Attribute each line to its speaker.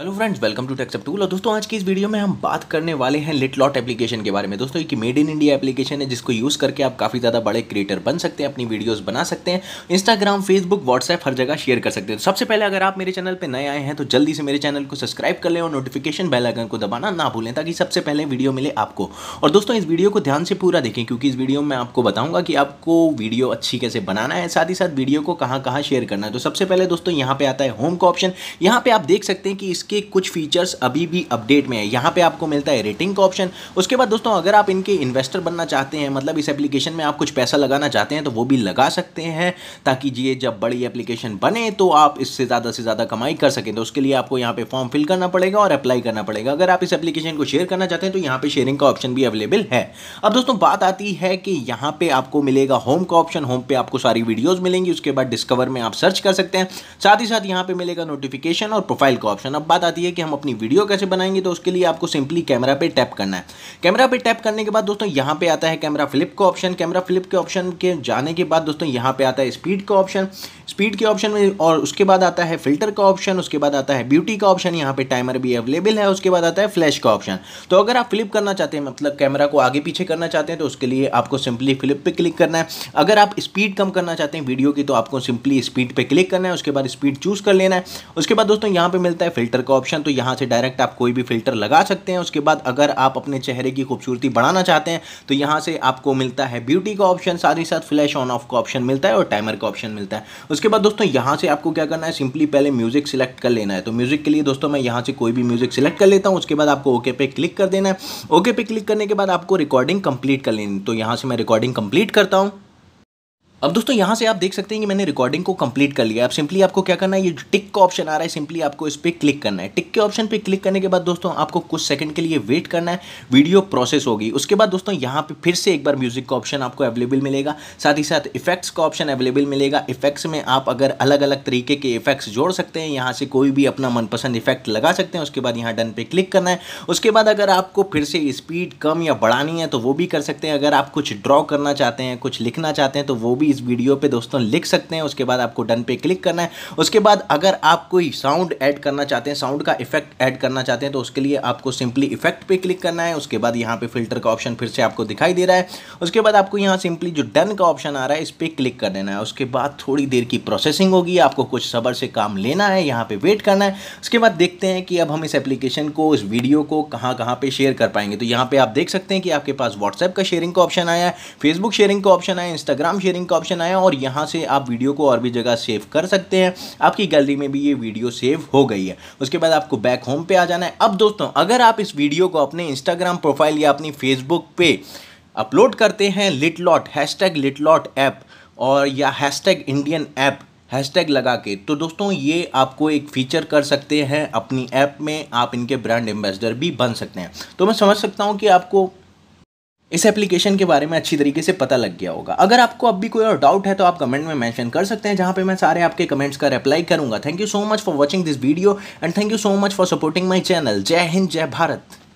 Speaker 1: hello friends welcome to टेक्सअप टूल और दोस्तों आज की इस वीडियो में हम बात करने वाले हैं लिटलॉट एप्लीकेशन के बारे में दोस्तों एक मेड इन इंडिया एप्लीकेशन है जिसको यूज़ करके आप काफ़ी ज़्यादा बड़े क्रिएटर बन सकते हैं अपनी वीडियोस बना सकते हैं इंस्टाग्राम फेसबुक व्हाट्सएप हर जगह शेयर कर सकते हैं तो सबसे पहले अगर आप मेरे चैनल पर नए आए हैं तो जल्दी से मेरे चैनल को सब्सक्राइब कर लें और नोटिफिकेशन बेलाइकन को दबाना ना भूलें ताकि सबसे पहले वीडियो मिले आपको और दोस्तों इस वीडियो को ध्यान से पूरा देखें क्योंकि इस वीडियो में आपको बताऊँगा कि आपको वीडियो अच्छी कैसे बनाना है साथ ही साथ वीडियो को कहाँ कहाँ शेयर करना है तो सबसे पहले दोस्तों यहाँ पर आता है होम का ऑप्शन यहाँ पर आप देख सकते हैं कि इस इसके कुछ फीचर्स अभी भी अपडेट में है यहाँ पे आपको मिलता है रेटिंग का ऑप्शन उसके बाद दोस्तों अगर आप इनके इन्वेस्टर बनना चाहते हैं मतलब इस एप्लीकेशन में आप कुछ पैसा लगाना चाहते हैं तो वो भी लगा सकते हैं ताकि ये जब बड़ी एप्लीकेशन बने तो आप इससे ज़्यादा से ज़्यादा कमाई कर सकें तो उसके लिए आपको यहाँ पर फॉर्म फिल करना पड़ेगा और अप्लाई करना पड़ेगा अगर आप इस एप्लीकेशन को शेयर करना चाहते हैं तो यहाँ पर शेयरिंग का ऑप्शन भी अवेलेबल है अब दोस्तों बात आती है कि यहाँ पर आपको मिलेगा होम का ऑप्शन होम पर आपको सारी वीडियोज़ मिलेंगी उसके बाद डिस्कवर में आप सर्च कर सकते हैं साथ ही साथ यहाँ पर मिलेगा नोटिफिकेशन और प्रोफाइल का ऑप्शन अब बात बात आती है कि हम अपनी वीडियो कैसे बनाएंगे तो उसके लिए आपको सिंपली कैमरा पे टैप करना है कैमरा पे टैप करने के बाद दोस्तों यहाँ पे आता है कैमरा फ्लिप का ऑप्शन कैमरा फ्लिप के ऑप्शन के जाने के बाद दोस्तों यहाँ पे आता है स्पीड का ऑप्शन स्पीड के ऑप्शन में और उसके बाद आता है फिल्टर का ऑप्शन उसके बाद आता है ब्यूटी का ऑप्शन यहाँ पे टाइमर भी अवेलेबल है उसके बाद आता है फ्लैश का ऑप्शन तो अगर आप फ्लिप करना चाहते हैं मतलब कैमरा को आगे पीछे करना चाहते हैं तो उसके लिए आपको सिंपली फ्लिप पे क्लिक करना है अगर आप स्पीड कम करना चाहते हैं वीडियो की तो आपको सिंपली स्पीड पे क्लिक करना है उसके बाद स्पीड चूज कर लेना है उसके बाद दोस्तों यहाँ पे मिलता है फिल्टर का ऑप्शन तो यहाँ से डायरेक्ट आप कोई भी फिल्टर लगा सकते हैं उसके बाद अगर आप अपने चेहरे की खूबसूरती बढ़ाना चाहते हैं तो यहाँ से आपको मिलता है ब्यूटी का ऑप्शन साथ ही साथ फ्लैश ऑन ऑफ का ऑप्शन मिलता है और टाइमर का ऑप्शन मिलता है उसके बाद दोस्तों यहाँ से आपको क्या करना है सिंपली पहले म्यूजिक सिलेक्ट कर लेना है तो म्यूजिक के लिए दोस्तों मैं यहाँ से कोई भी म्यूजिक सिलेक्ट कर लेता हूँ उसके बाद आपको ओके पे क्लिक कर देना है ओके पे क्लिक करने के बाद आपको रिकॉर्डिंग कंप्लीट कर लेनी तो यहाँ से मैं रिकॉर्डिंग कंप्लीट करता हूँ अब दोस्तों यहाँ से आप देख सकते हैं कि मैंने रिकॉर्डिंग को कंप्लीट कर लिया अब सिंपली आपको क्या करना है ये टिक का ऑप्शन आ रहा है सिंपली आपको इस पर क्लिक करना है टिक के ऑप्शन पे क्लिक करने के बाद दोस्तों आपको कुछ सेकंड के लिए वेट करना है वीडियो प्रोसेस होगी उसके बाद दोस्तों यहाँ पे फिर से एक बार म्यूजिक का ऑप्शन आपको अवेलेबल मिलेगा साथ ही साथ इफेक्ट्स का ऑप्शन अवेलेबल मिलेगा इफेक्ट्स में आप अगर अलग अलग तरीके के इफेक्ट्स जोड़ सकते हैं यहाँ से कोई भी अपना मनपसंद इफेक्ट लगा सकते हैं उसके बाद यहाँ डन पे क्लिक करना है उसके बाद अगर आपको फिर से स्पीड कम या बढ़ानी है तो वो भी कर सकते हैं अगर आप कुछ ड्रॉ करना चाहते हैं कुछ लिखना चाहते हैं तो वो भी भी इस वीडियो पे दोस्तों लिख सकते हैं उसके बाद आपको डन पे क्लिक करना है उसके बाद अगर आप कोई साउंड ऐड करना चाहते हैं साउंड का इफेक्ट ऐड करना चाहते हैं तो उसके लिए आपको सिंपली इफेक्ट पे क्लिक करना है उसके बाद यहाँ पे फिल्टर का ऑप्शन फिर से आपको दिखाई दे रहा है उसके बाद आपको यहाँ सिंपली जो डन का ऑप्शन आ रहा है इस पर क्लिक कर देना है उसके बाद थोड़ी देर की प्रोसेसिंग होगी आपको कुछ सबर से काम लेना है यहाँ पर वेट करना है उसके बाद देखते हैं कि अब हम इस एप्लीकेशन को इस वीडियो को कहाँ कहाँ पर शेयर कर पाएंगे तो यहाँ पर आप देख सकते हैं कि आपके पास व्हाट्सएप का शेयरिंग का ऑप्शन आया है फेसबुक शेयरिंग का ऑप्शन आया इंस्टाग्राम शेयरिंग का ऑप्शन आया और यहाँ से आप वीडियो को और भी जगह सेव कर सकते हैं आपकी गैलरी में भी ये वीडियो सेव हो गई है उसके बाद आपको बैक होम पे आ जाना है अब दोस्तों अगर आप इस वीडियो को अपने इंस्टाग्राम प्रोफाइल या अपनी फेसबुक पे अपलोड करते हैं लिट लॉट हैश टैग लॉट ऐप और या hashtag Indian app hashtag लगा के तो दोस्तों ये आपको एक फीचर कर सकते हैं अपनी ऐप में आप इनके ब्रांड एम्बेसडर भी बन सकते हैं तो मैं समझ सकता हूँ कि आपको इस एप्लीकेशन के बारे में अच्छी तरीके से पता लग गया होगा अगर आपको अब भी कोई और डाउट है तो आप कमेंट में मेंशन कर सकते हैं जहां पे मैं सारे आपके कमेंट्स का रिप्लाई करूंगा thank you so much for watching this video and thank you so much for supporting my channel जय हिंद जय भारत